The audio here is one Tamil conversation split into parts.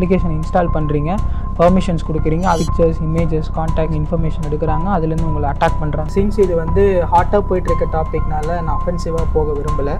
அப்ளிகேஷன் இன்ஸ்டால் பண்ணுறீங்க பர்மிஷன்ஸ் கொடுக்குறீங்க பிக்சர்ஸ் இமேஜஸ் காண்டாக்ட் இன்ஃபர்மேஷன் எடுக்கிறாங்க அதுலேருந்து உங்களை அட்டாக் பண்ணுறாங்க சின்ஸ் இது வந்து ஹாட்டாக இருக்க டாபிக்னால நான் அஃபென்சிவாக போக விரும்பலை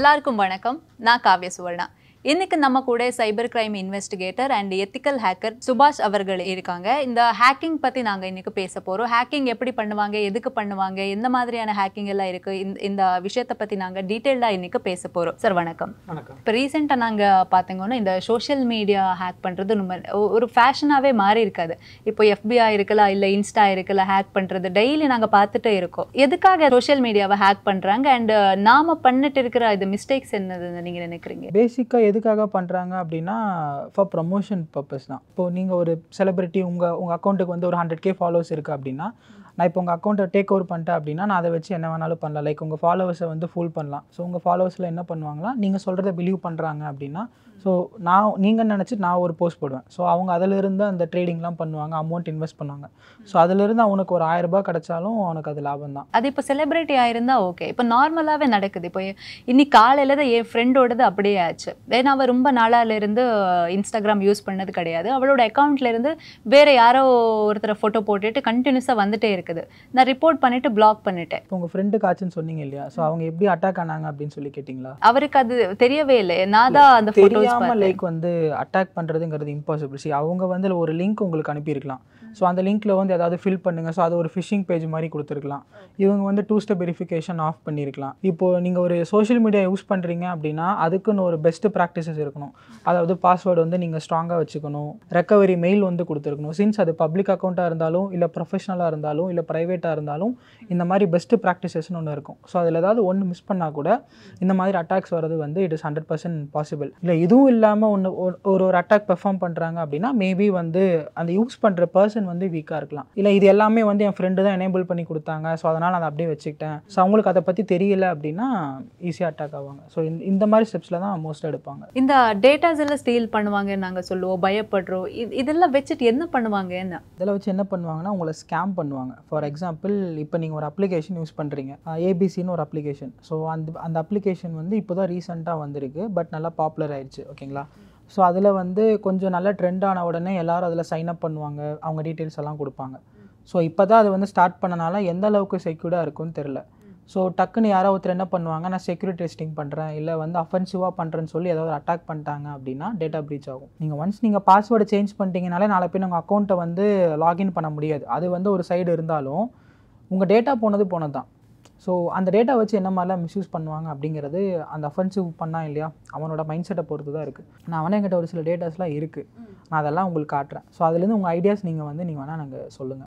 எல்லாருக்கும் வணக்கம் நான் காவிய சுவர்ணா இன்னைக்கு நம்ம கூட cyber crime investigator and ethical hacker Subash அவர்கள் இருக்காங்க இந்த ஹேக்கிங் பற்றி நாங்கள் இன்னைக்கு பேச போகிறோம் ஹேக்கிங் எப்படி பண்ணுவாங்க எதுக்கு பண்ணுவாங்க எந்த மாதிரியான ஹேக்கிங் எல்லாம் இருக்குது இந்த விஷயத்தை பற்றி நாங்கள் டீட்டெயிலாக இன்னைக்கு பேச போகிறோம் சார் வணக்கம் இப்ப இப்போ நாங்க நாங்கள் பார்த்தீங்கன்னா இந்த சோஷியல் மீடியா ஹேக் பண்ணுறது நம்ம ஒரு ஃபேஷனாகவே மாறி இருக்காது இப்போ எஃபிஐ இருக்கலாம் இல்லை இன்ஸ்டா இருக்கலாம் ஹேக் பண்ணுறது டெய்லி நாங்கள் பார்த்துட்டே இருக்கோம் எதுக்காக சோஷியல் மீடியாவை ஹேக் பண்ணுறாங்க அண்ட் நாம பண்ணிட்டு இருக்கிற இது மிஸ்டேக்ஸ் என்னதுன்னு நீங்கள் நினைக்கிறீங்க பேசிக்காக எதுக்காக பண்ணுறாங்க அப்படின்னா ஃபார் ப்ரமோஷன் பர்பஸ் தான் இப்போது நீங்கள் ஒரு செலிபிரிட்டி உங்கள் உங்கள் அக்கௌண்ட்டுக்கு வந்து ஒரு ஹண்ட்ரட் கே ஃபாலோவர்ஸ் இருக்குது அப்படின்னா நான் இப்போ உங்கள் அக்கௌண்ட்டை டேக் ஓவர் பண்ணிட்டேன் அப்படின்னா நான் அதை வச்சு என்ன வேணாலும் பண்ணலாம் லைக் உங்கள் ஃபாலோவர்ஸை வந்து ஃபுல் பண்ணலாம் ஸோ உங்கள் ஃபாலோவர்ஸில் என்ன பண்ணுவாங்களா நீங்கள் சொல்கிறத பிலீவ் பண்ணுறாங்க அப்படின்னா ஸோ நான் நீங்கள் நினச்சி நான் ஒரு போஸ்ட் போடுவேன் ஸோ அவங்க அதிலிருந்து அந்த ட்ரேடிங்லாம் பண்ணுவாங்க அமௌண்ட் இன்வெஸ்ட் பண்ணுவாங்க ஸோ அதிலிருந்து அவனுக்கு ஒரு ஆயிரம் ரூபாய் கிடைச்சாலும் அவனுக்கு அது லாபம் தான் அது இப்போ செலிப்ரிட்டி ஆயிருந்தா ஓகே இப்போ நார்மலாகவே நடக்குது இப்போ இன்னி காலையில் தான் என் ஃப்ரெண்டோடது அப்படியே ஆச்சு ஏன்னா அவள் ரொம்ப நாளாலேருந்து இன்ஸ்டாகிராம் யூஸ் பண்ணது கிடையாது அவளோட அக்கௌண்ட்லேருந்து வேறு யாரோ ஒருத்தரை ஃபோட்டோ போட்டுட்டு கண்டினியூஸாக வந்துட்டே இருக்கு இருக்குது நான் ரிப்போர்ட் பண்ணிட்டு பிளாக் பண்ணிட்டேன் உங்க ஃப்ரெண்டு காய்ச்சல் சொன்னீங்க இல்லையா ஸோ அவங்க எப்படி அட்டாக் ஆனாங்க அப்படின்னு சொல்லி கேட்டிங்களா அவருக்கு அது தெரியவே இல்லை நான் தான் அந்த தெரியாம லைக் வந்து அட்டாக் பண்ணுறதுங்கிறது இம்பாசிபிள் சி அவங்க வந்து ஒரு லிங்க் உங்களுக்கு அனுப்பியிருக்கலாம் ஸோ அந்த லிங்க்ல வந்து ஏதாவது ஃபில் பண்ணுங்கள் ஸோ அது ஒரு ஃபிஷிங் பேஜ் மாதிரி கொடுத்துருக்கலாம் இவங்க வந்து டூ ஸ்டெப் வெரிஃபிகேஷன் ஆஃப் பண்ணியிருக்கலாம் இப்போது நீங்கள் ஒரு சோஷியல் மீடியா யூஸ் பண்ணுறீங்க அப்படின்னா அதுக்குன்னு ஒரு பெஸ்ட் ப்ராக்டிசஸ் இருக்கணும் அதாவது பாஸ்வேர்டு வந்து நீங்கள் ஸ்ட்ராங்காக வச்சுக்கணும் ரெக்கவரி மெயில் வந்து கொடுத்துருக்கணும் சின்ஸ் அது பப்ளிக் அக்கௌண்ட்டாக இருந்தாலும் இல்லை ப்ரொஃபஷனலாக இருந்தாலும் இல்லை ப்ரைவேட்டாக இருந்தாலும் இந்த மாதிரி பெஸ்ட்டு ப்ராக்டிசஸ்ன்னு ஒன்று இருக்கும் ஸோ அதில் ஏதாவது ஒன்று மிஸ் பண்ணால் கூட இந்த மாதிரி அட்டாக்ஸ் வர்றது வந்து it is hundred percent possible இல்லை இதுவும் இல்லாமல் ஒன்று ஒரு ஒரு அட்டாக் பெர்ஃபார்ம் பண்ணுறாங்க அப்படின்னா மேபி வந்து அந்த யூஸ் பண்ணுற பர்சன் வந்து வீக்காக இருக்கலாம் இல்லை இது எல்லாமே வந்து என் ஃப்ரெண்டு தான் எனேபிள் பண்ணி கொடுத்தாங்க ஸோ அதனால் அதை அப்படியே வச்சுக்கிட்டேன் ஸோ அவங்களுக்கு அதை பற்றி தெரியல அப்படின்னா ஈஸியாக அட்டாக் ஆவாங்க ஸோ இந்த மாதிரி ஸ்டெப்ஸில் தான் மோஸ்ட்டாக எடுப்பாங்க இந்த டேட்டாஸ் எல்லாம் ஸ்டீல் பண்ணுவாங்க நாங்கள் சொல்லுவோம் பயப்படுறோம் இதெல்லாம் வச்சுட்டு என்ன பண்ணுவாங்க என்ன இதெல்லாம் வச்சு என்ன பண்ணுவாங்கன்னா உங்களை ஸ்கேம் பண்ணுவாங்க ஃபார் எக்ஸாம்பிள் இப்போ நீங்கள் ஒரு அப்ளிகேஷன் யூஸ் பண்ணுறீங்க ஏபிசின்னு ஒரு அப்ளிகேஷன் ஸோ அந்த அந்த அப்ளிகேஷன் வந்து இப்போ தான் ரீசெண்டாக வந்திருக்கு பட் நல்லா பாப்புலர் ஆயிடுச்சு ஓகேங்களா ஸோ அதில் வந்து கொஞ்சம் நல்லா ட்ரெண்ட் ஆன உடனே எல்லோரும் அதில் சைன் அப் பண்ணுவாங்க அவங்க டீட்டெயில்ஸ் எல்லாம் கொடுப்பாங்க ஸோ இப்போ தான் அது வந்து ஸ்டார்ட் பண்ணனால எந்த அளவுக்கு செக்யூர்டாக இருக்குன்னு தெரில ஸோ டக்குன்னு யாரோ ஒருத்தர் என்ன பண்ணுவாங்க நான் செக்யூரிட்டி டெஸ்டிங் பண்ணுறேன் இல்லை வந்து அஃபென்சிவாக பண்ணுறேன்னு சொல்லி ஏதாவது அட்டாக் பண்ணிட்டாங்க அப்படின்னா டேட்டா ப்ரீச் ஆகும் நீங்கள் ஒன்ஸ் நீங்கள் பாஸ்வேர்டு சேஞ்ச் பண்ணிட்டீங்கனாலே நாளை பேர் உங்கள் அக்கௌண்ட்டை வந்து லாகின் பண்ண முடியாது அது வந்து ஒரு சைடு இருந்தாலும் உங்கள் டேட்டா போனது போனது தான் ஸோ அந்த டேட்டா வச்சு என்ன மாதிரிலாம் மிஸ்யூஸ் பண்ணுவாங்க அப்படிங்கிறது அந்த அஃபென்சிவ் பண்ணான் இல்லையா அவனோட மைண்ட் செட்டை பொறுத்து தான் இருக்குது நான் அவனே என்கிட்ட ஒரு சில டேட்டாஸ்லாம் இருக்குது நான் அதெல்லாம் உங்களுக்கு காட்டுறேன் ஸோ அதுலேருந்து உங்கள் ஐடியாஸ் நீங்கள் வந்து நீங்கள் வேணால் நாங்கள் சொல்லுங்கள்